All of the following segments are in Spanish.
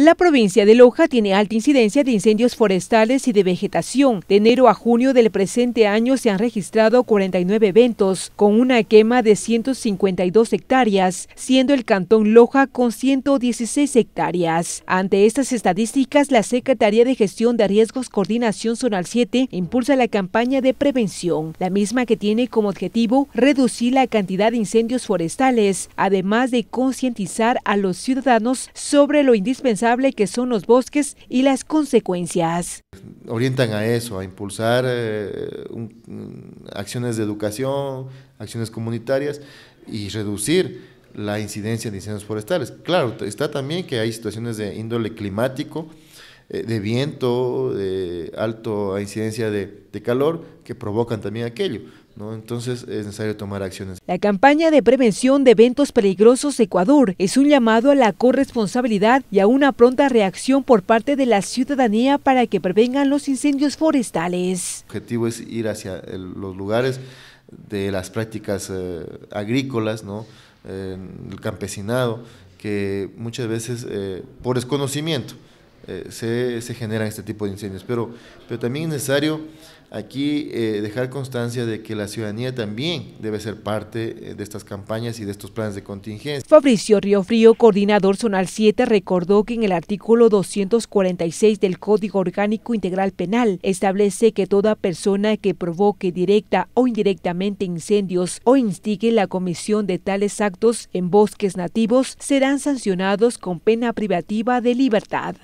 La provincia de Loja tiene alta incidencia de incendios forestales y de vegetación. De enero a junio del presente año se han registrado 49 eventos, con una quema de 152 hectáreas, siendo el cantón Loja con 116 hectáreas. Ante estas estadísticas, la Secretaría de Gestión de Riesgos Coordinación Zonal 7 impulsa la campaña de prevención, la misma que tiene como objetivo reducir la cantidad de incendios forestales, además de concientizar a los ciudadanos sobre lo indispensable que son los bosques y las consecuencias. Orientan a eso, a impulsar eh, mm, acciones de educación, acciones comunitarias y reducir la incidencia de incendios forestales. Claro, está también que hay situaciones de índole climático, eh, de viento, de alta incidencia de, calor que provocan también aquello. Entonces es necesario tomar acciones. La campaña de prevención de eventos peligrosos de Ecuador es un llamado a la corresponsabilidad y a una pronta reacción por parte de la ciudadanía para que prevengan los incendios forestales. El objetivo es ir hacia los lugares de las prácticas eh, agrícolas, ¿no? el campesinado, que muchas veces eh, por desconocimiento eh, se, generan este tipo de incendios. Pero, pero también es necesario aquí eh, dejar constancia de que la ciudadanía también debe ser parte eh, de estas campañas y de estos planes de contingencia. Fabricio Frío, coordinador zonal 7, recordó que en el artículo 246 del Código Orgánico Integral Penal establece que toda persona que provoque directa o indirectamente incendios o instigue la comisión de tales actos en bosques nativos serán sancionados con pena privativa de libertad.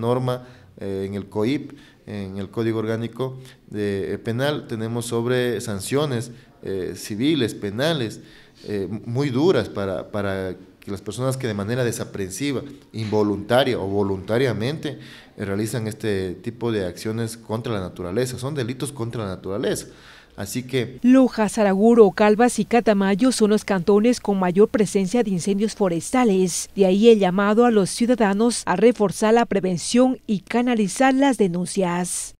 Eh, en el COIP, en el Código Orgánico de, eh, Penal, tenemos sobre sanciones eh, civiles, penales, muy duras para, para que las personas que de manera desaprensiva, involuntaria o voluntariamente realizan este tipo de acciones contra la naturaleza, son delitos contra la naturaleza. Así que... Loja, Saraguro, Calvas y Catamayo son los cantones con mayor presencia de incendios forestales. De ahí el llamado a los ciudadanos a reforzar la prevención y canalizar las denuncias.